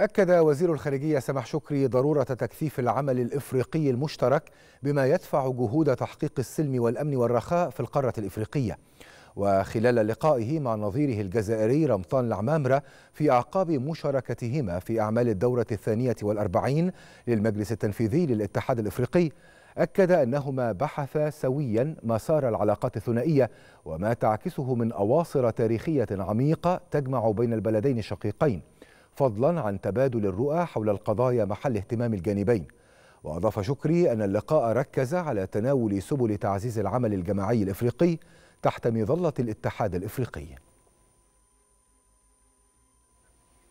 أكد وزير الخارجية سماح شكري ضرورة تكثيف العمل الإفريقي المشترك بما يدفع جهود تحقيق السلم والأمن والرخاء في القارة الإفريقية وخلال لقائه مع نظيره الجزائري رمضان العمامرة في أعقاب مشاركتهما في أعمال الدورة الثانية والأربعين للمجلس التنفيذي للاتحاد الإفريقي أكد أنهما بحثا سويا مسار العلاقات الثنائية وما تعكسه من أواصر تاريخية عميقة تجمع بين البلدين الشقيقين فضلا عن تبادل الرؤى حول القضايا محل اهتمام الجانبين وأضاف شكري أن اللقاء ركز على تناول سبل تعزيز العمل الجماعي الإفريقي تحت مظلة الاتحاد الإفريقي